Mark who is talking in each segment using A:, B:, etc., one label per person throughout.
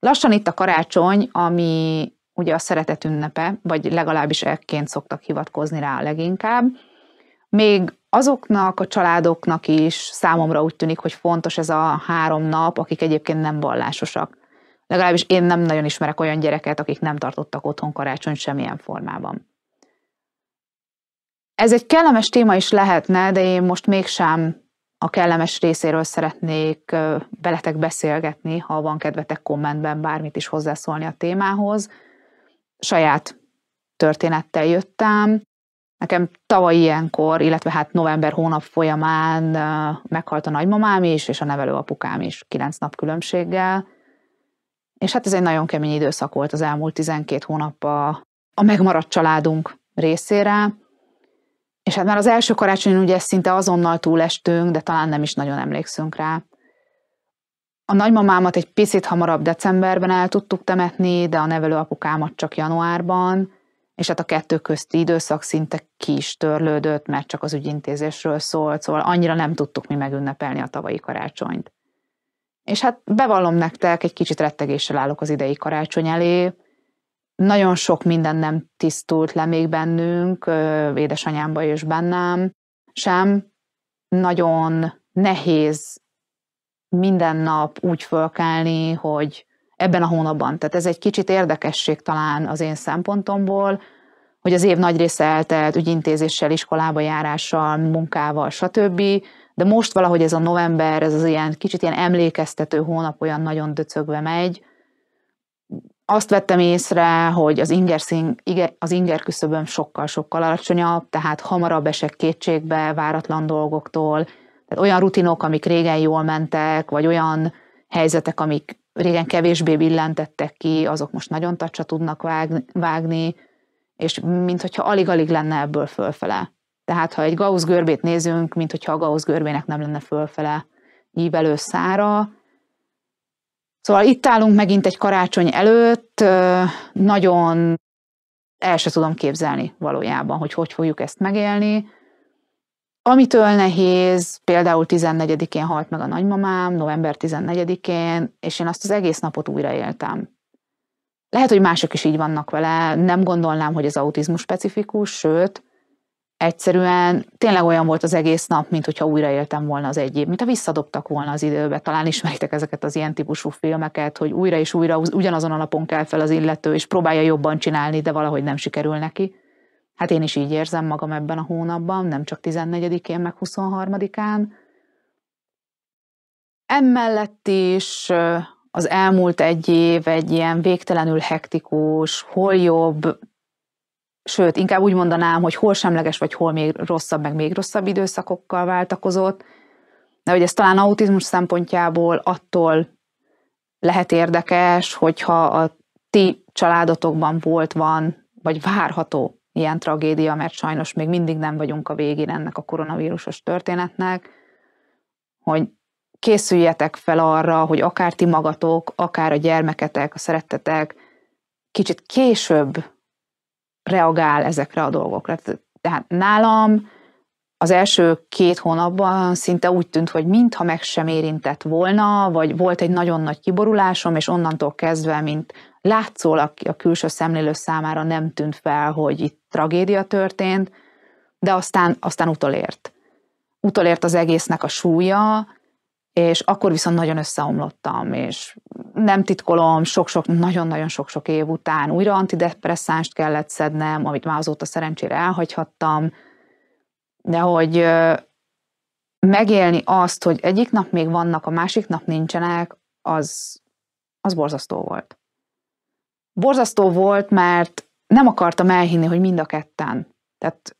A: Lassan itt a karácsony, ami ugye a szeretet ünnepe, vagy legalábbis ekként szoktak hivatkozni rá leginkább. Még azoknak a családoknak is számomra úgy tűnik, hogy fontos ez a három nap, akik egyébként nem vallásosak. Legalábbis én nem nagyon ismerek olyan gyereket, akik nem tartottak otthon karácsony semmilyen formában. Ez egy kellemes téma is lehetne, de én most mégsem a kellemes részéről szeretnék veletek beszélgetni, ha van kedvetek kommentben bármit is hozzászólni a témához. Saját történettel jöttem. Nekem tavaly ilyenkor, illetve hát november hónap folyamán meghalt a nagymamám is, és a nevelőapukám is, kilenc nap különbséggel. És hát ez egy nagyon kemény időszak volt az elmúlt 12 a, a megmaradt családunk részére. És hát már az első karácsonyon ugye szinte azonnal túlestünk, de talán nem is nagyon emlékszünk rá. A nagymamámat egy picit hamarabb decemberben el tudtuk temetni, de a nevelőapukámat csak januárban, és hát a kettő közti időszak szinte ki is törlődött, mert csak az ügyintézésről szólt, szóval annyira nem tudtuk mi megünnepelni a tavalyi karácsonyt. És hát bevallom nektek, egy kicsit rettegéssel állok az idei karácsony elé, nagyon sok minden nem tisztult le még bennünk, édesanyámba és bennem sem. Nagyon nehéz minden nap úgy fölkelni, hogy ebben a hónapban. Tehát ez egy kicsit érdekesség talán az én szempontomból, hogy az év nagy része eltelt ügyintézéssel, iskolába járással, munkával, stb. De most valahogy ez a november, ez az ilyen kicsit ilyen emlékeztető hónap olyan nagyon döcögve megy, azt vettem észre, hogy az inger, szín, az inger küszöböm sokkal-sokkal alacsonyabb, tehát hamarabb esek kétségbe váratlan dolgoktól, tehát olyan rutinok, amik régen jól mentek, vagy olyan helyzetek, amik régen kevésbé billentettek ki, azok most nagyon tacsa tudnak vágni, és mintha alig-alig lenne ebből fölfele. Tehát, ha egy gauss görbét nézünk, mintha a gauss görbének nem lenne fölfele ívelő szára, Szóval itt állunk megint egy karácsony előtt, nagyon el se tudom képzelni valójában, hogy hogy fogjuk ezt megélni. Amitől nehéz, például 14-én halt meg a nagymamám, november 14-én, és én azt az egész napot újraéltem. Lehet, hogy mások is így vannak vele, nem gondolnám, hogy ez autizmus specifikus, sőt, egyszerűen tényleg olyan volt az egész nap, mint hogyha újraéltem volna az egy év, mint ha visszadobtak volna az időbe. Talán ismeritek ezeket az ilyen típusú filmeket, hogy újra és újra ugyanazon a napon kell fel az illető, és próbálja jobban csinálni, de valahogy nem sikerül neki. Hát én is így érzem magam ebben a hónapban, nem csak 14-én, meg 23-án. Emellett is az elmúlt egy év egy ilyen végtelenül hektikus, hol jobb, sőt, inkább úgy mondanám, hogy hol semleges, vagy hol még rosszabb, meg még rosszabb időszakokkal váltakozott. De hogy ez talán autizmus szempontjából attól lehet érdekes, hogyha a ti családotokban volt, van, vagy várható ilyen tragédia, mert sajnos még mindig nem vagyunk a végén ennek a koronavírusos történetnek, hogy készüljetek fel arra, hogy akár ti magatok, akár a gyermeketek, a szerettetek kicsit később reagál ezekre a dolgokra. Tehát nálam az első két hónapban szinte úgy tűnt, hogy mintha meg sem érintett volna, vagy volt egy nagyon nagy kiborulásom, és onnantól kezdve, mint látszólag a külső szemlélő számára nem tűnt fel, hogy itt tragédia történt, de aztán, aztán utolért. Utolért az egésznek a súlya, és akkor viszont nagyon összeomlottam, és nem titkolom, sok-sok, nagyon-nagyon sok-sok év után újra antidepresszánst kellett szednem, amit már azóta szerencsére elhagyhattam, de hogy megélni azt, hogy egyik nap még vannak, a másik nap nincsenek, az, az borzasztó volt. Borzasztó volt, mert nem akartam elhinni, hogy mind a ketten. Tehát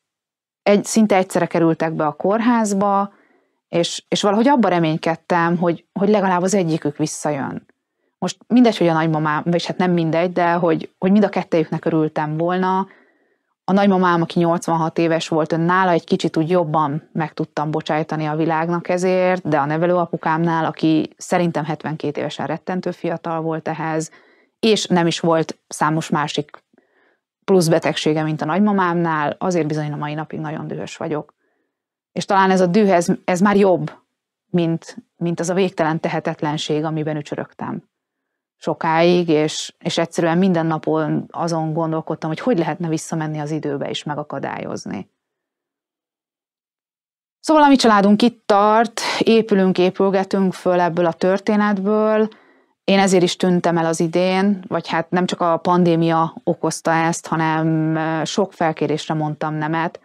A: egy, szinte egyszerre kerültek be a kórházba, és, és valahogy abba reménykedtem, hogy, hogy legalább az egyikük visszajön. Most mindegy, hogy a nagymamám, vagyis hát nem mindegy, de hogy, hogy mind a kettejüknek örültem volna. A nagymamám, aki 86 éves volt, ön nála egy kicsit úgy jobban meg tudtam bocsájtani a világnak ezért, de a nevelőapukámnál, aki szerintem 72 évesen rettentő fiatal volt ehhez, és nem is volt számos másik plusz betegsége, mint a nagymamámnál, azért bizony a mai napig nagyon dühös vagyok. És talán ez a düh, ez, ez már jobb, mint, mint az a végtelen tehetetlenség, amiben ücsörögtem sokáig, és, és egyszerűen minden napon azon gondolkodtam, hogy hogy lehetne visszamenni az időbe és megakadályozni. Szóval a mi családunk itt tart, épülünk, épülgetünk föl ebből a történetből, én ezért is tűntem el az idén, vagy hát nem csak a pandémia okozta ezt, hanem sok felkérésre mondtam nemet,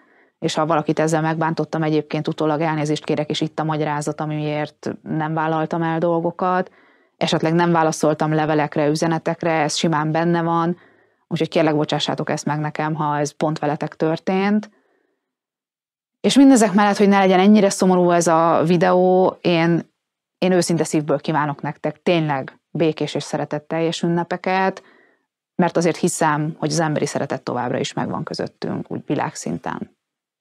A: és ha valakit ezzel megbántottam, egyébként utólag elnézést kérek, és itt a magyarázat, amiért nem vállaltam el dolgokat, esetleg nem válaszoltam levelekre, üzenetekre, ez simán benne van, úgyhogy kérlek, bocsássátok ezt meg nekem, ha ez pont veletek történt. És mindezek mellett, hogy ne legyen ennyire szomorú ez a videó, én, én őszinte szívből kívánok nektek tényleg békés és szeretetteljes ünnepeket, mert azért hiszem, hogy az emberi szeretet továbbra is megvan közöttünk, úgy világszinten.